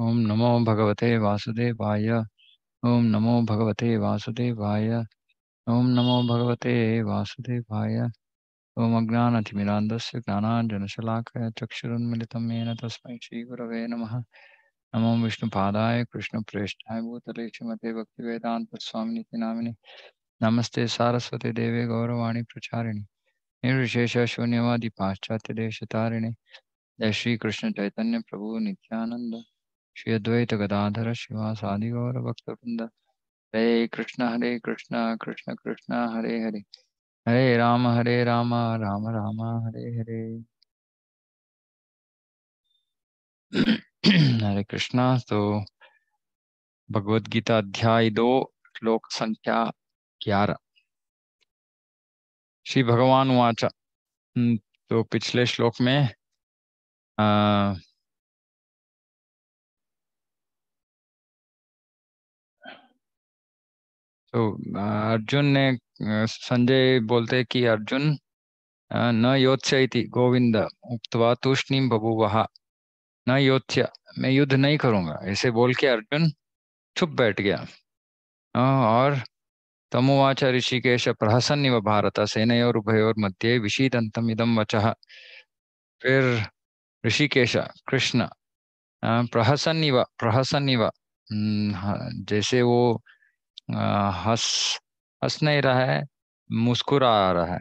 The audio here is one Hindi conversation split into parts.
ओम नमो भगवते वासुदेवाय ओम नमो भगवते वासुदेवाय ओम नमो भगवते वासुदेवाय ओम अज्ञानतिमिरांद ज्ञानांजनशलाक चक्षुन्मित तस्म श्रीगुरव नम नमो विष्णुपादाय कृष्णप्रेष्ठाय भूतले श्रीमते भक्तिवेदान्तस्वामिनिति नाम नमस्ते सारस्वती देवे गौरवाणी प्रचारिणे निर्विशेष शून्यवादी पाश्चात्य देशतारिणि जय श्री कृष्ण चैतन्य प्रभु नित्यानंद श्री अद्वैत गदाधर शिवा साधि गौर भक्त वृंद हरे कृष्ण हरे कृष्ण कृष्ण कृष्ण हरे हरे हरे राम हरे राम राम राम हरे हरे हरे कृष्णा तो भगवत गीता अध्याय दो श्लोक संख्या ग्यारह श्री भगवान वाचा हम्म, तो पिछले श्लोक में अः तो अर्जुन ने संजय बोलते कि अर्जुन न योत्स्यति गोविंद उक्तवा तूष्णीम बबुवहा न योत्स्य मैं युद्ध नहीं करूंगा ऐसे बोल के अर्जुन चुप बैठ गया और तमुवाच ऋषिकेश व भारत सेनयोर उभयोर मध्य विषीदंतम इदम वच फिर ऋषिकेश कृष्ण प्रहसन्निव प्रहसन्निव जैसे वो हंस हंस नहीं रहा है मुस्कुरा रहा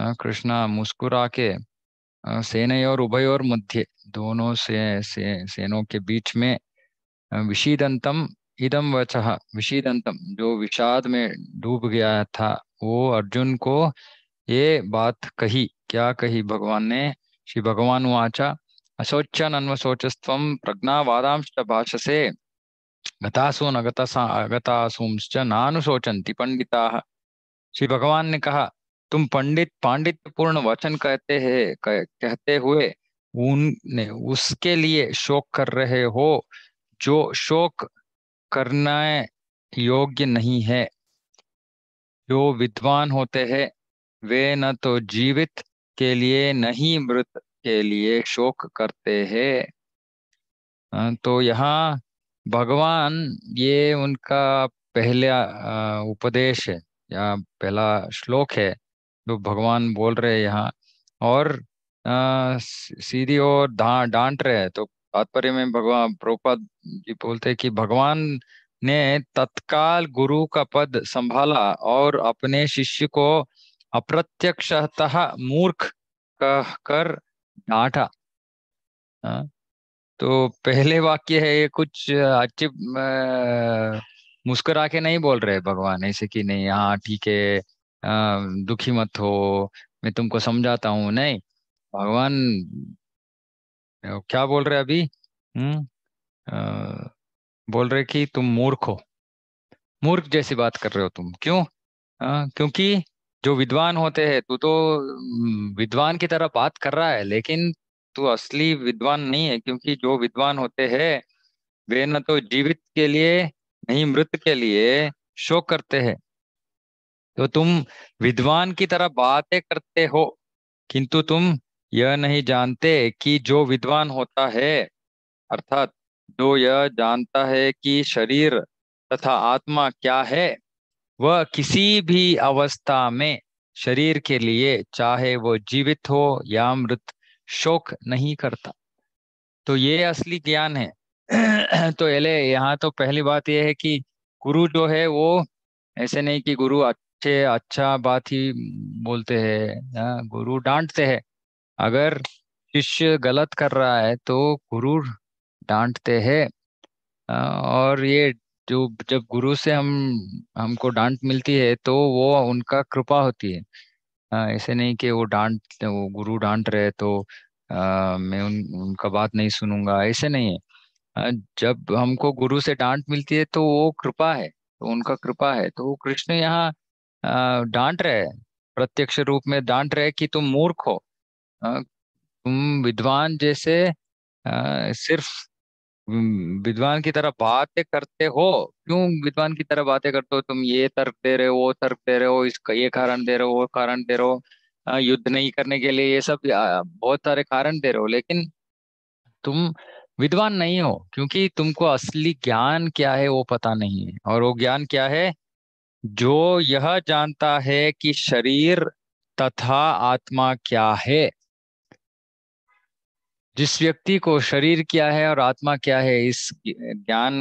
है कृष्णा मुस्कुरा के सेने और उभय और मध्य दोनों से, से सेनों के बीच में विषीदंतम इदम वच विषीदंतम जो विषाद में डूब गया था वो अर्जुन को ये बात कही क्या कही भगवान ने श्री भगवान वाचा असोचन अन्वशोचस्व प्रज्ञावादांश भाषसे गतासून अगतसा अगतासूंश्च नानुशोचन्ति पंडिता श्री भगवान ने कहा तुम पंडित पांडित्यपूर्ण वचन कहते हैं कह, कहते हुए उन उसके लिए शोक कर रहे हो जो शोक करना योग्य नहीं है जो विद्वान होते हैं वे न तो जीवित के लिए नहीं मृत के लिए शोक करते हैं तो यहाँ भगवान ये उनका पहला उपदेश है या पहला श्लोक है जो भगवान बोल रहे यहाँ और सीधी और डांट रहे हैं तो तात्पर्य में भगवान प्रोपद जी बोलते कि भगवान ने तत्काल गुरु का पद संभाला और अपने शिष्य को अप्रत्यक्षतः मूर्ख कह कर डांटा हाँ। तो पहले वाक्य है ये कुछ अच्छे मुस्कुरा के नहीं बोल रहे भगवान ऐसे कि नहीं हाँ ठीक है दुखी मत हो मैं तुमको समझाता हूँ नहीं भगवान क्या बोल रहे अभी हम्म बोल रहे कि तुम मूर्ख हो मूर्ख जैसी बात कर रहे हो तुम क्यों आ, क्योंकि जो विद्वान होते हैं तू तो विद्वान की तरह बात कर रहा है लेकिन तू तो असली विद्वान नहीं है क्योंकि जो विद्वान होते हैं वे न तो जीवित के लिए नहीं मृत के लिए शोक करते हैं तो तुम विद्वान की तरह बातें करते हो किंतु तुम यह नहीं जानते कि जो विद्वान होता है अर्थात जो यह जानता है कि शरीर तथा आत्मा क्या है वह किसी भी अवस्था में शरीर के लिए चाहे वो जीवित हो या मृत शोक नहीं करता तो ये असली ज्ञान है तो एले यहाँ तो पहली बात यह है कि गुरु जो है वो ऐसे नहीं कि गुरु अच्छे अच्छा बात ही बोलते हैं गुरु डांटते हैं अगर शिष्य गलत कर रहा है तो गुरु डांटते हैं और ये जो जब गुरु से हम हमको डांट मिलती है तो वो उनका कृपा होती है हाँ, ऐसे नहीं कि वो डांट वो गुरु डांट रहे तो आ, मैं उन उनका बात नहीं सुनूंगा ऐसे नहीं है जब हमको गुरु से डांट मिलती है तो वो कृपा है तो उनका कृपा है तो कृष्ण यहाँ डांट रहे प्रत्यक्ष रूप में डांट रहे कि तुम मूर्ख हो तुम विद्वान जैसे आ, सिर्फ हम्म, विद्वान की तरह बातें करते हो क्यों विद्वान की तरह बातें करते हो तुम ये तर्क दे रहे हो वो तर्क दे रहे हो इसका ये कारण दे रहे हो वो कारण दे रहे हो युद्ध नहीं करने के लिए ये सब बहुत सारे कारण दे रहे हो लेकिन तुम विद्वान नहीं हो क्योंकि तुमको असली ज्ञान क्या है वो पता नहीं है और वो ज्ञान क्या है जो यह जानता है कि शरीर तथा आत्मा क्या है जिस व्यक्ति को शरीर क्या है और आत्मा क्या है इस ज्ञान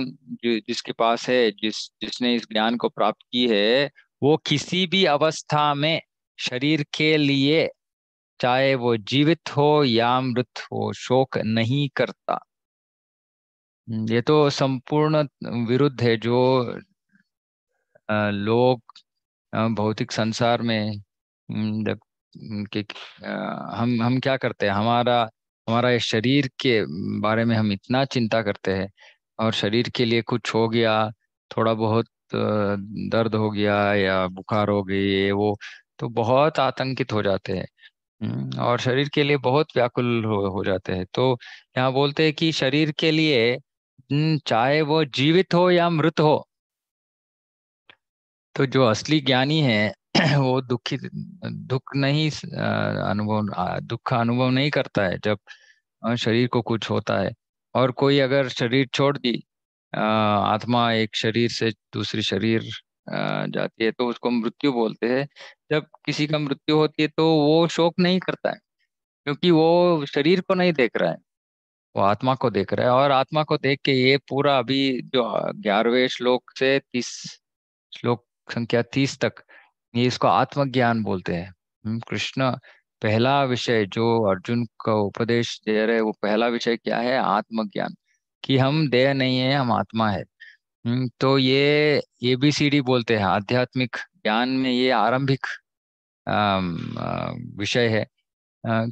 जिसके पास है जिस जिसने इस ज्ञान को प्राप्त की है वो किसी भी अवस्था में शरीर के लिए चाहे वो जीवित हो या मृत हो शोक नहीं करता हम्म, ये तो संपूर्ण विरुद्ध है जो लोग भौतिक संसार में हम्म, जब के हम हम क्या करते हैं हमारा हमारा शरीर के बारे में हम इतना चिंता करते हैं और शरीर के लिए कुछ हो गया थोड़ा बहुत दर्द हो गया या बुखार हो गई ये वो तो बहुत आतंकित हो जाते हैं हम्म, और शरीर के लिए बहुत व्याकुल हो, हो जाते हैं तो यहाँ बोलते हैं कि शरीर के लिए चाहे वो जीवित हो या मृत हो तो जो असली ज्ञानी है वो दुखी दुख नहीं अनुभव दुख का अनुभव नहीं करता है जब शरीर को कुछ होता है और कोई अगर शरीर छोड़ दी आत्मा एक शरीर से दूसरी शरीर जाती है तो उसको मृत्यु बोलते हैं जब किसी का मृत्यु होती है तो वो शोक नहीं करता है क्योंकि वो शरीर को नहीं देख रहा है वो आत्मा को देख रहा है और आत्मा को देख के ये पूरा अभी जो ग्यारहवें श्लोक से तीस श्लोक संख्या तीस तक ये इसको आत्मज्ञान बोलते हैं हम्म, कृष्ण पहला विषय जो अर्जुन का उपदेश दे रहे वो पहला विषय क्या है आत्मज्ञान कि हम देह नहीं है हम आत्मा है हम्म, तो ये डी बोलते हैं आध्यात्मिक ज्ञान में ये आरंभिक विषय है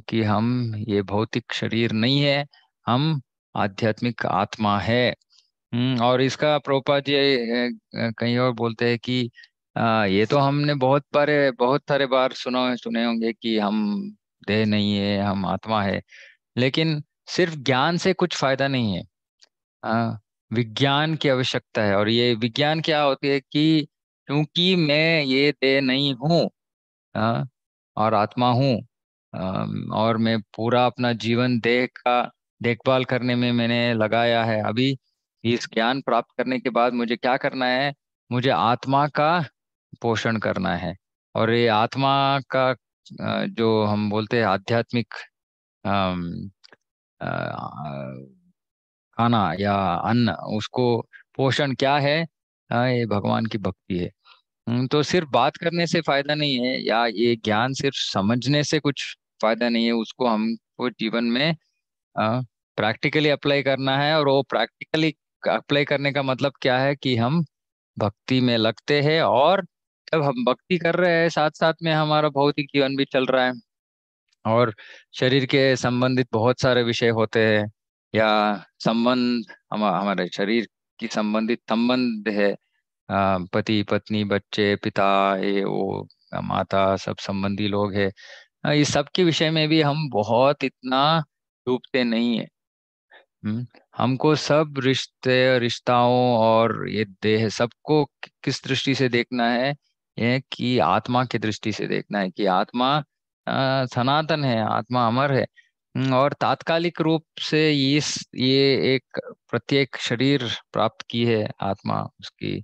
कि हम ये भौतिक शरीर नहीं है हम आध्यात्मिक आत्मा है हम्म, और इसका प्रोपा जी कहीं और बोलते हैं कि आ, हाँ, ये तो हमने बहुत बारे बहुत सारे बार सुना सुने होंगे कि हम देह नहीं है हम आत्मा है लेकिन सिर्फ ज्ञान से कुछ फायदा नहीं है आ, हाँ, विज्ञान की आवश्यकता है और ये विज्ञान क्या होती है कि क्योंकि मैं ये देह नहीं हूँ हाँ, और आत्मा हूँ और मैं पूरा अपना जीवन देह का देखभाल करने में मैंने लगाया है अभी इस ज्ञान प्राप्त करने के बाद मुझे क्या करना है मुझे आत्मा का पोषण करना है और ये आत्मा का जो हम बोलते हैं आध्यात्मिक खाना या अन्न उसको पोषण क्या है ये भगवान की भक्ति है तो सिर्फ बात करने से फायदा नहीं है या ये ज्ञान सिर्फ समझने से कुछ फायदा नहीं है उसको हमको जीवन में प्रैक्टिकली अप्लाई करना है और वो प्रैक्टिकली अप्लाई करने का मतलब क्या है कि हम भक्ति में लगते हैं और जब हम भक्ति कर रहे हैं साथ साथ में हमारा भौतिक जीवन भी चल रहा है और शरीर के संबंधित बहुत सारे विषय होते हैं या संबंध हम हमारे शरीर की संबंधित संबंध है पति पत्नी बच्चे पिता ये वो माता सब संबंधी लोग है इस सब के विषय में भी हम बहुत इतना डूबते नहीं है हम्म, हमको सब रिश्ते रिश्ताओं और ये देह सबको किस दृष्टि से देखना है ये कि आत्मा की दृष्टि से देखना है कि आत्मा सनातन है आत्मा अमर है हम्म, और तात्कालिक रूप से इस ये एक प्रत्येक शरीर प्राप्त की है आत्मा उसकी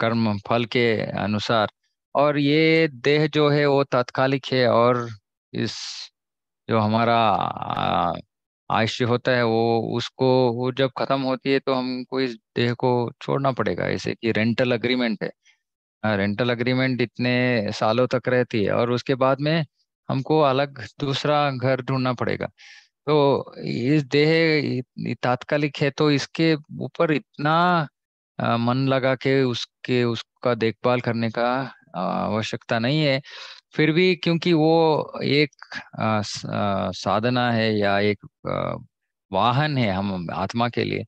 कर्म फल के अनुसार और ये देह जो है वो तात्कालिक है और इस जो हमारा आयुष्य होता है वो उसको वो जब खत्म होती है तो हमको इस देह को छोड़ना पड़ेगा ऐसे कि रेंटल अग्रीमेंट है रेंटल हाँ, अग्रीमेंट इतने सालों तक रहती है और उसके बाद में हमको अलग दूसरा घर ढूंढना पड़ेगा तो इस देह तात्कालिक है तो इसके ऊपर इतना मन लगा के उसके उसका देखभाल करने का आवश्यकता नहीं है फिर भी क्योंकि वो एक साधना है या एक वाहन है हम आत्मा के लिए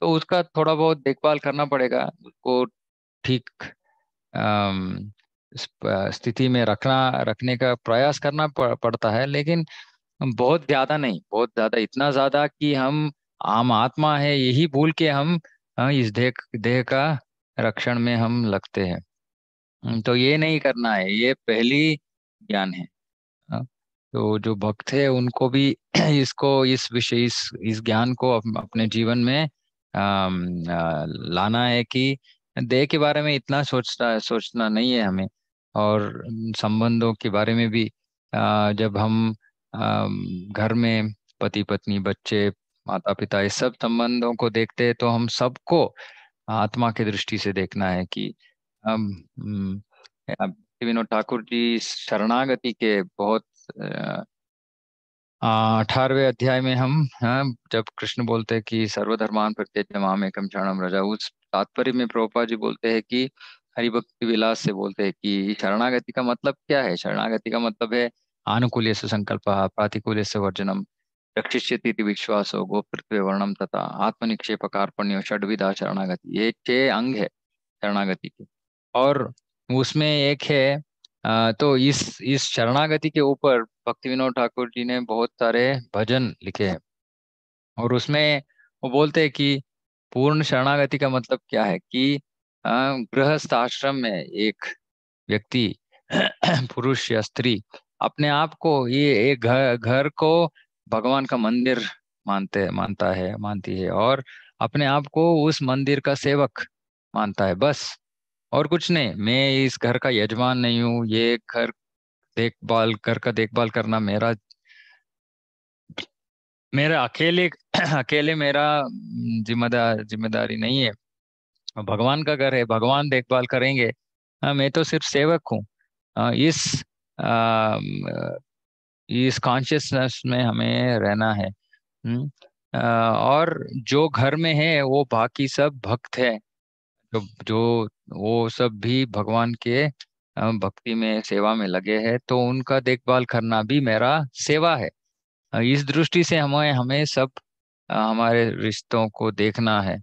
तो उसका थोड़ा बहुत देखभाल करना पड़ेगा उसको ठीक स्थिति में रखना रखने का प्रयास करना पड़ता है लेकिन बहुत ज्यादा नहीं बहुत ज्यादा इतना ज्यादा कि हम आम आत्मा है यही भूल के हम इस देह देह का रक्षण में हम लगते हैं तो ये नहीं करना है ये पहली ज्ञान है तो जो भक्त है उनको भी इसको इस विषय इस इस ज्ञान को अपने जीवन में आ, आ, लाना है कि देह के बारे में इतना सोचना सोचना नहीं है हमें और संबंधों के बारे में भी जब हम घर में पति पत्नी बच्चे माता पिता इस सब संबंधों को देखते हैं तो हम सबको आत्मा के दृष्टि से देखना है कि हम्म, विनोद ठाकुर जी शरणागति के बहुत अठारवे अध्याय में हम हाँ, जब कृष्ण बोलते हैं कि सर्वधर्मान प्रत्येक माम एकम शरणम रजा उस तात्पर्य में प्रोपा जी बोलते हैं कि हरिभक्ति विलास से बोलते हैं कि शरणागति का मतलब क्या है शरणागति का मतलब है आनुकूल्य से संकल्प प्रातिकूल्य से वर्जनम रक्षिष्यति विश्वास हो गोपृत्व वर्णम तथा आत्मनिक्षेप कार्पण्य षडविधा शरणागति ये छह अंग है शरणागति के और उसमें एक है तो इस इस शरणागति के ऊपर भक्ति विनोद ठाकुर जी ने बहुत सारे भजन लिखे हैं और उसमें वो बोलते हैं कि पूर्ण शरणागति का मतलब क्या है कि गृहस्थ आश्रम में एक व्यक्ति पुरुष या स्त्री अपने आप को ये एक घर घर को भगवान का मंदिर मानते मानता है मानती है और अपने आप को उस मंदिर का सेवक मानता है बस और कुछ नहीं मैं इस घर का यजमान नहीं हूँ ये घर देखभाल घर का देखभाल करना मेरा मेरा अकेले अकेले मेरा जिम्मेदार जिम्मेदारी नहीं है भगवान का घर है भगवान देखभाल करेंगे आ, हाँ, मैं तो सिर्फ सेवक हूँ इस आ, इस कॉन्शियसनेस में हमें रहना है और जो घर में है वो बाकी सब भक्त है जो जो वो सब भी भगवान के भक्ति में सेवा में लगे हैं तो उनका देखभाल करना भी मेरा सेवा है इस दृष्टि से हमें हमें सब हमारे रिश्तों को देखना है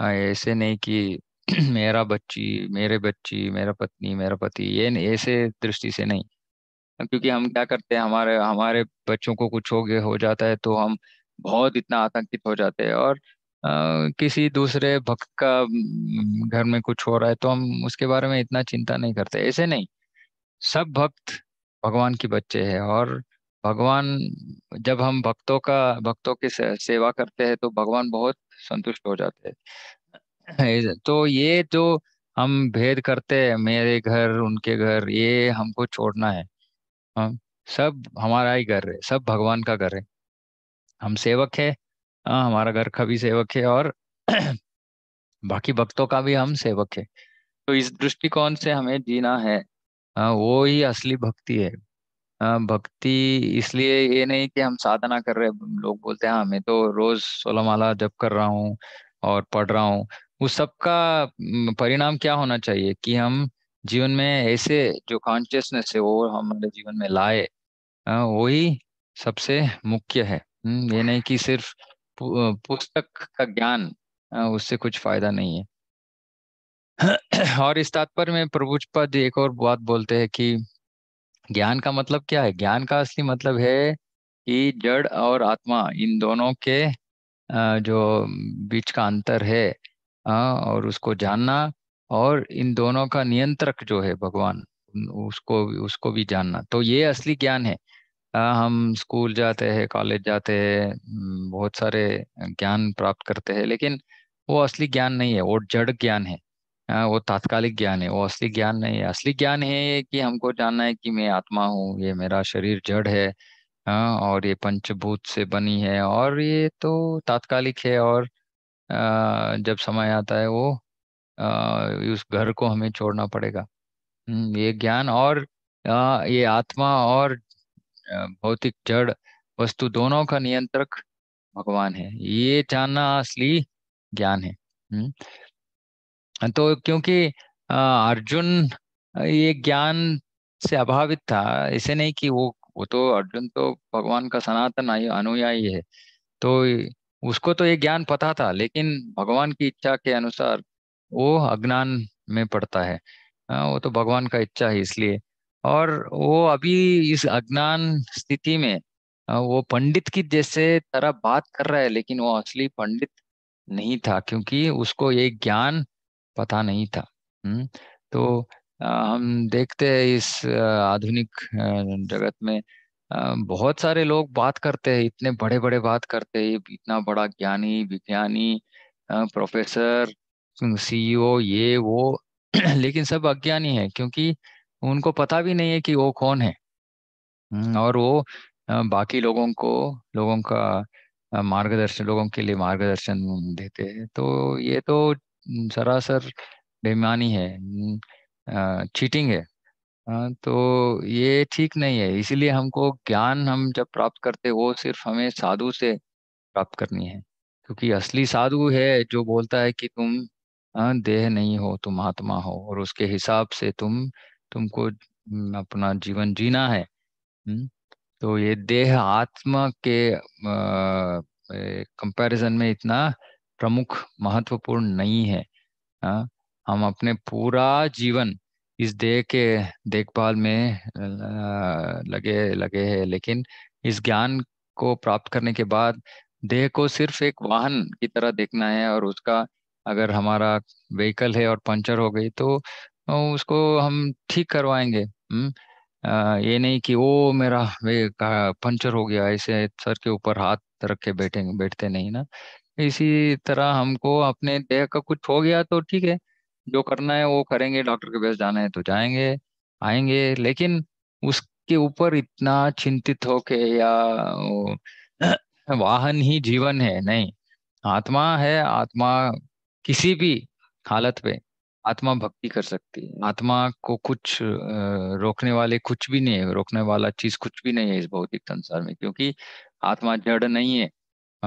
ऐसे नहीं कि मेरा बच्ची मेरे बच्ची मेरा पत्नी मेरा पति ये ऐसे दृष्टि से नहीं क्योंकि हम क्या करते हैं हमारे हमारे बच्चों को कुछ हो गया हो जाता है तो हम बहुत इतना आतंकित हो जाते हैं और आ, किसी दूसरे भक्त का घर में कुछ हो रहा है तो हम उसके बारे में इतना चिंता नहीं करते ऐसे नहीं सब भक्त भगवान के बच्चे हैं और भगवान जब हम भक्तों का भक्तों की सेवा करते हैं तो भगवान बहुत संतुष्ट हो जाते हैं तो ये जो हम भेद करते हैं मेरे घर उनके घर ये हमको छोड़ना है हम सब हमारा ही घर है सब भगवान का घर है हम सेवक है हाँ हमारा घर का भी सेवक है और बाकी भक्तों का भी हम सेवक है तो इस दृष्टिकोण से हमें जीना है आ, हाँ, वो ही असली भक्ति है भक्ति इसलिए ये नहीं कि हम साधना कर रहे हैं लोग बोलते हैं हाँ मैं तो रोज सोलह माला जप कर रहा हूँ और पढ़ रहा हूँ उस सब का परिणाम क्या होना चाहिए कि हम जीवन में ऐसे जो कॉन्शियसनेस है वो हमारे जीवन में लाए वही सबसे मुख्य है हम्म, ये नहीं कि सिर्फ पुस्तक का ज्ञान उससे कुछ फायदा नहीं है और इस तात्पर्य में प्रभुपद एक और बात बोलते हैं कि ज्ञान का मतलब क्या है ज्ञान का असली मतलब है कि जड़ और आत्मा इन दोनों के जो बीच का अंतर है और उसको जानना और इन दोनों का नियंत्रक जो है भगवान उसको उसको भी जानना तो ये असली ज्ञान है हम स्कूल जाते हैं कॉलेज जाते हैं बहुत सारे ज्ञान प्राप्त करते हैं लेकिन वो असली ज्ञान नहीं है वो जड़ ज्ञान है हाँ, वो तात्कालिक ज्ञान है वो असली ज्ञान नहीं है असली ज्ञान है कि हमको जानना है कि मैं आत्मा हूँ ये मेरा शरीर जड़ है हाँ और ये पंचभूत से बनी है और ये तो तात्कालिक है और आ, जब समय आता है वो आ, उस घर को हमें छोड़ना पड़ेगा हम्म, ये ज्ञान और आ, ये आत्मा और भौतिक जड़ वस्तु दोनों का नियंत्रक भगवान है ये जानना असली ज्ञान है हम्म, तो क्योंकि अर्जुन ये ज्ञान से अभावित था ऐसे नहीं कि वो वो तो अर्जुन तो भगवान का सनातन अनुयायी है तो उसको तो ये ज्ञान पता था लेकिन भगवान की इच्छा के अनुसार वो अज्ञान में पड़ता है वो तो भगवान का इच्छा है इसलिए और वो अभी इस अज्ञान स्थिति में वो पंडित की जैसे तरह बात कर रहा है लेकिन वो असली पंडित नहीं था क्योंकि उसको ये ज्ञान पता नहीं था हम्म तो हम्म। हम देखते हैं इस आधुनिक जगत में बहुत सारे लोग बात करते हैं इतने बड़े बड़े बात करते हैं इतना बड़ा ज्ञानी विज्ञानी प्रोफेसर सीईओ ये वो लेकिन सब अज्ञानी है क्योंकि उनको पता भी नहीं है कि वो कौन है हम्म, और वो बाकी लोगों को लोगों का मार्गदर्शन लोगों के लिए मार्गदर्शन देते हैं तो ये तो सरासर बेमानी है चीटिंग है तो ये ठीक नहीं है इसीलिए हमको ज्ञान हम जब प्राप्त करते वो सिर्फ हमें साधु से प्राप्त करनी है क्योंकि असली साधु है जो बोलता है कि तुम देह नहीं हो तुम आत्मा हो और उसके हिसाब से तुम तुमको अपना जीवन जीना है तो ये देह आत्मा के कंपैरिजन में इतना प्रमुख महत्वपूर्ण नहीं है आ, हाँ, हम अपने पूरा जीवन इस देह के देखभाल में लगे लगे हैं लेकिन इस ज्ञान को प्राप्त करने के बाद देह को सिर्फ एक वाहन की तरह देखना है और उसका अगर हमारा व्हीकल है और पंचर हो गई तो, तो उसको हम ठीक करवाएंगे हम्म ये नहीं कि वो मेरा वे पंचर हो गया ऐसे सर के ऊपर हाथ रख के बैठे बैठते नहीं ना इसी तरह हमको अपने देह का कुछ हो गया तो ठीक है जो करना है वो करेंगे डॉक्टर के पास जाना है तो जाएंगे आएंगे लेकिन उसके ऊपर इतना चिंतित हो के या वाहन ही जीवन है नहीं आत्मा है आत्मा किसी भी हालत पे आत्मा भक्ति कर सकती है हम्म। आत्मा को कुछ रोकने वाले कुछ भी नहीं है रोकने वाला चीज कुछ भी नहीं है इस भौतिक संसार में क्योंकि आत्मा जड़ नहीं है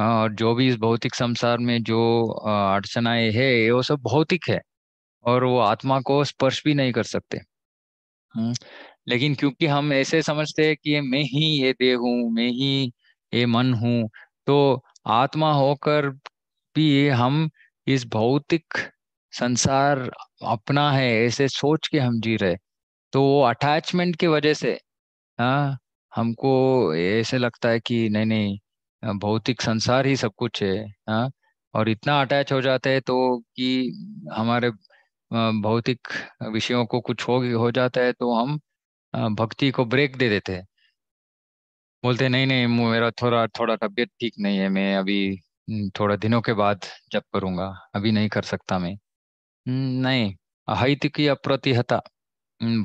और जो भी इस भौतिक संसार में जो अड़चनाएं है वो सब भौतिक है और वो आत्मा को स्पर्श भी नहीं कर सकते हम्म, लेकिन क्योंकि हम ऐसे समझते हैं कि मैं ही ये देह हूँ मैं ही ये मन हूँ तो आत्मा होकर भी हम इस भौतिक संसार अपना है ऐसे सोच के हम जी रहे तो वो अटैचमेंट की वजह से हाँ हमको ऐसे लगता है कि नहीं नहीं भौतिक संसार ही सब कुछ है हाँ और इतना अटैच हो जाते हैं तो कि हमारे भौतिक विषयों को कुछ हो हो जाता है तो हम भक्ति को ब्रेक दे देते हैं बोलते नहीं नहीं मेरा थोड़ा थोड़ा तबीयत ठीक नहीं है मैं अभी थोड़ा दिनों के बाद जब करूँगा अभी नहीं कर सकता मैं नहीं अहित की अप्रतिहता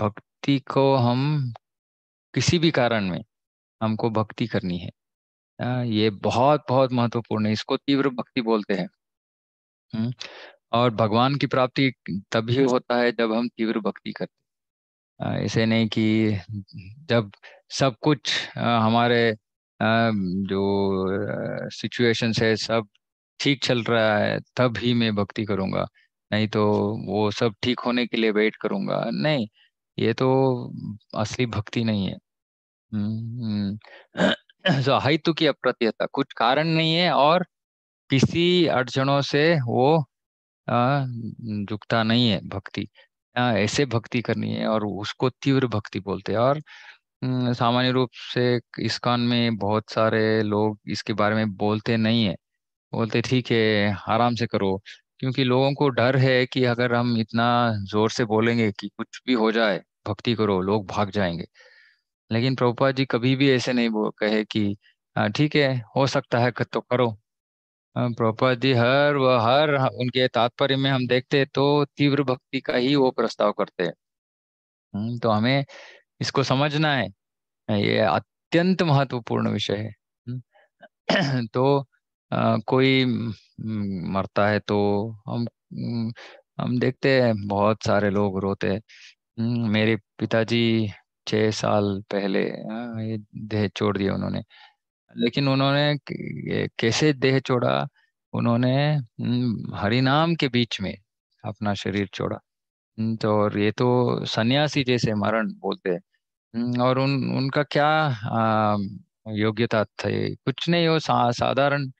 भक्ति को हम किसी भी कारण में हमको भक्ति करनी है हाँ, ये बहुत बहुत महत्वपूर्ण है इसको तीव्र भक्ति बोलते हैं और भगवान की प्राप्ति तभी होता है जब हम तीव्र भक्ति करते हाँ, ऐसे नहीं कि जब सब कुछ हमारे जो सिचुएशंस है सब ठीक चल रहा है तब ही मैं भक्ति करूंगा नहीं तो वो सब ठीक होने के लिए वेट करूंगा नहीं ये तो असली भक्ति नहीं है सो अहितु की अप्रत्ययता कुछ कारण नहीं है और किसी अड़चनों से वो झुकता नहीं है भक्ति ऐसे भक्ति करनी है और उसको तीव्र भक्ति बोलते हैं और सामान्य रूप से इस कान में बहुत सारे लोग इसके बारे में बोलते नहीं है बोलते ठीक है आराम से करो क्योंकि लोगों को डर है कि अगर हम इतना जोर से बोलेंगे कि कुछ भी हो जाए भक्ति करो लोग भाग जाएंगे लेकिन प्रभुपा जी कभी भी ऐसे नहीं कहे कि ठीक है हो सकता है तो करो प्रभुपा जी हर व हर उनके तात्पर्य में हम देखते तो तीव्र भक्ति का ही वो प्रस्ताव करते हैं हम्म, तो हमें इसको समझना है ये अत्यंत महत्वपूर्ण विषय है हम्म, तो आ, कोई हम्म, मरता है तो हम हम देखते हैं बहुत सारे लोग रोते हैं मेरे पिताजी छह साल पहले हाँ, ये देह छोड़ दिया उन्होंने लेकिन उन्होंने कैसे देह छोड़ा उन्होंने हम्म, हरिनाम के बीच में अपना शरीर छोड़ा हम्म, तो और ये तो सन्यासी जैसे मरण बोलते हम्म, और उन उनका क्या योग्यता थी कुछ नहीं वो सा, साधारण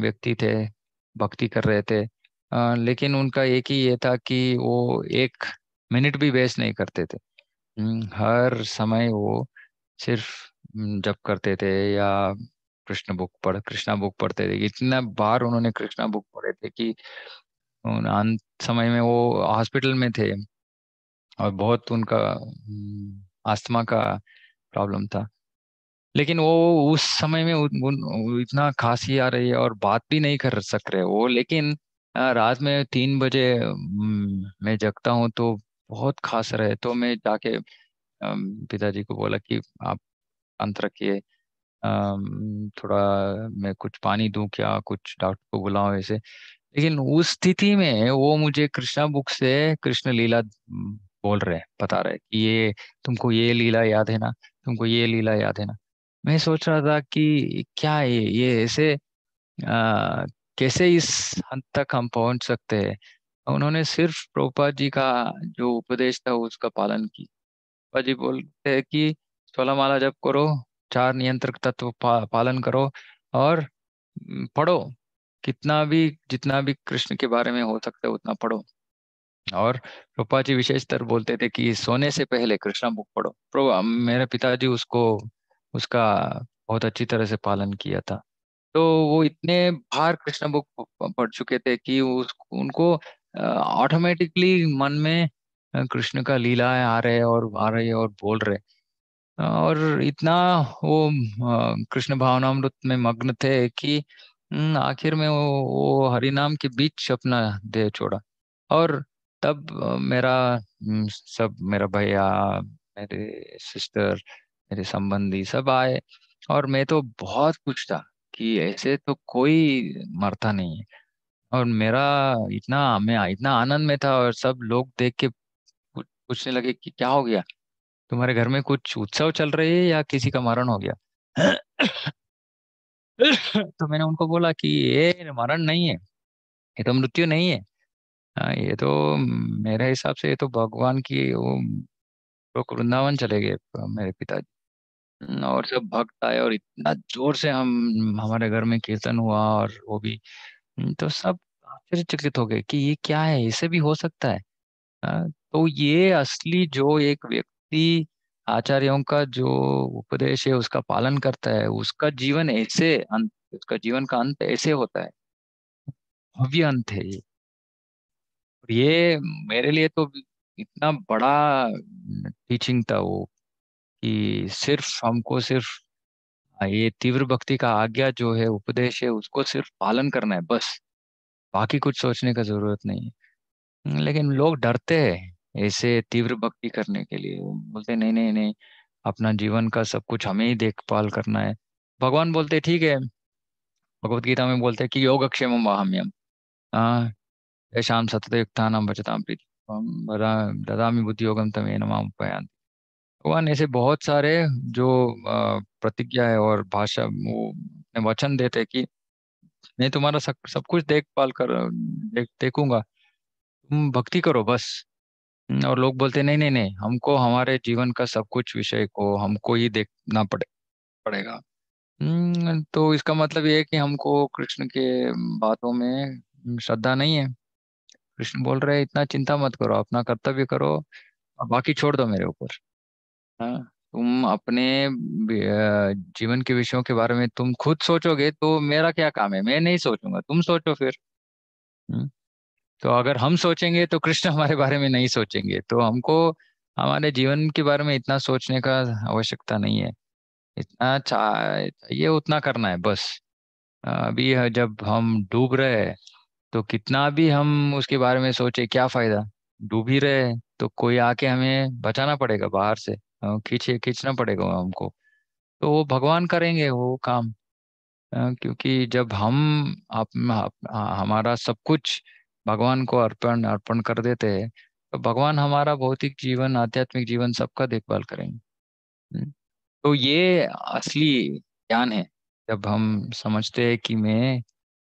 व्यक्ति थे भक्ति कर रहे थे आ, लेकिन उनका एक ही ये था कि वो एक मिनट भी वेस्ट नहीं करते थे हम्म, हर समय वो सिर्फ हम्म, जप करते थे या कृष्ण बुक पढ़ कृष्णा बुक पढ़ते थे इतना बार उन्होंने कृष्णा बुक पढ़े थे कि अंत समय में वो हॉस्पिटल में थे और बहुत उनका हम्म, आस्थमा का प्रॉब्लम था लेकिन वो उस समय में इतना खांसी आ रही है और बात भी नहीं कर सक रहे वो लेकिन रात में तीन बजे मैं जगता हूँ तो बहुत खास रहे तो मैं जाके पिताजी को बोला कि आप अंत रखिए थोड़ा मैं कुछ पानी दूं क्या कुछ डॉक्टर को बुलाऊ ऐसे लेकिन उस स्थिति में वो मुझे कृष्णा बुक से कृष्ण लीला बोल रहे बता रहे कि ये तुमको ये लीला याद है ना तुमको ये लीला याद है ना मैं सोच रहा था कि क्या ये ये ऐसे कैसे इस हद तक हम पहुंच सकते हैं उन्होंने सिर्फ प्रोपा जी का जो उपदेश था उसका पालन की प्रभुपा जी बोलते हैं कि सोलह माला जब करो चार नियंत्रक तत्व पा, पालन करो और पढ़ो कितना भी जितना भी कृष्ण के बारे में हो सकता है उतना पढ़ो और प्रोपा जी विशेषतर बोलते थे कि सोने से पहले कृष्णा बुक पढ़ो प्रभु मेरे पिताजी उसको उसका बहुत अच्छी तरह से पालन किया था तो वो इतने बार कृष्ण बुक पढ़ चुके थे कि उस उनको ऑटोमेटिकली मन में कृष्ण का लीलाएं आ रहे और आ रहे और बोल रहे और इतना वो कृष्ण भावनामृत में मग्न थे कि आखिर में वो, वो हरिनाम के बीच अपना देह छोड़ा और तब मेरा सब मेरा भैया मेरे सिस्टर मेरे संबंधी सब आए और मैं तो बहुत कुछ था कि ऐसे तो कोई मरता नहीं है और मेरा इतना मैं इतना आनंद में था और सब लोग देख के पूछने लगे कि क्या हो गया तुम्हारे घर में कुछ उत्सव चल रही है या किसी का मरण हो गया तो मैंने उनको बोला कि ये मरण नहीं है ये तो मृत्यु नहीं है आ, हाँ, ये तो मेरे हिसाब से ये तो भगवान की वो लोग वृंदावन चले गए मेरे पिताजी और सब भक्त आए और इतना जोर से हम हमारे घर में कीर्तन हुआ और वो भी तो सब आश्चर्यचकित हो गए कि ये क्या है इसे भी हो सकता है तो ये असली जो एक व्यक्ति आचार्यों का जो उपदेश है उसका पालन करता है उसका जीवन ऐसे अंत उसका जीवन का अंत ऐसे होता है भव्य अंत है ये ये मेरे लिए तो इतना बड़ा टीचिंग था वो कि सिर्फ हमको सिर्फ हाँ, ये तीव्र भक्ति का आज्ञा जो है उपदेश है उसको सिर्फ पालन करना है बस बाकी कुछ सोचने का जरूरत नहीं है लेकिन लोग डरते हैं ऐसे तीव्र भक्ति करने के लिए बोलते नहीं नहीं नहीं अपना जीवन का सब कुछ हमें ही देखभाल करना है भगवान बोलते ठीक है भगवत गीता में बोलते हैं कि योगक्षेम वाहम्यम येषाम सततयुक्ता नाम बचता प्रीति बुद्धि योगम तमे नमा उपया भगवान ऐसे बहुत सारे जो प्रतिज्ञा है और भाषा वो वचन देते कि मैं तुम्हारा सब सब कुछ देखभाल कर देख देखूंगा तुम भक्ति करो बस हम्म, और लोग बोलते नहीं नहीं नहीं हमको हमारे जीवन का सब कुछ विषय को हमको ही देखना पड़े पड़ेगा हम्म, तो इसका मतलब ये है कि हमको कृष्ण के बातों में श्रद्धा नहीं है कृष्ण बोल रहे इतना चिंता मत करो अपना कर्तव्य करो और बाकी छोड़ दो मेरे ऊपर हाँ तुम अपने जीवन के विषयों के बारे में तुम खुद सोचोगे तो मेरा क्या काम है मैं नहीं सोचूंगा तुम सोचो फिर तो अगर हम सोचेंगे तो कृष्ण हमारे बारे में नहीं सोचेंगे तो हमको हमारे जीवन के बारे में इतना सोचने का आवश्यकता नहीं है इतना ये उतना करना है बस अभी जब हम डूब रहे हैं तो कितना भी हम उसके बारे में सोचे क्या फायदा डूब ही रहे तो कोई आके हमें बचाना पड़ेगा बाहर से खींचे खींचना पड़ेगा हमको तो वो भगवान करेंगे वो काम क्योंकि जब हम आप, आप, हमारा सब कुछ भगवान को अर्पण अर्पण कर देते हैं तो भगवान हमारा भौतिक जीवन आध्यात्मिक जीवन सबका देखभाल करेंगे हम्म, तो ये असली ज्ञान है जब हम समझते हैं कि मैं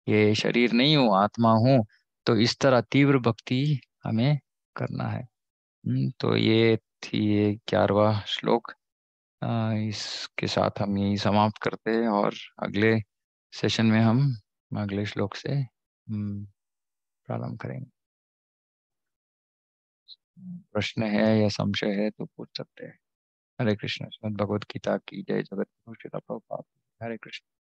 ये शरीर नहीं हूँ आत्मा हूँ तो इस तरह तीव्र भक्ति हमें करना है हम्म, तो ये थी ये ग्यारहवा श्लोक इसके साथ हम यही समाप्त करते हैं और अगले सेशन में हम अगले श्लोक से हम्म, प्रारंभ करेंगे प्रश्न है या संशय है तो पूछ सकते हैं हरे कृष्ण भगवत गीता की जय जगत हरे कृष्ण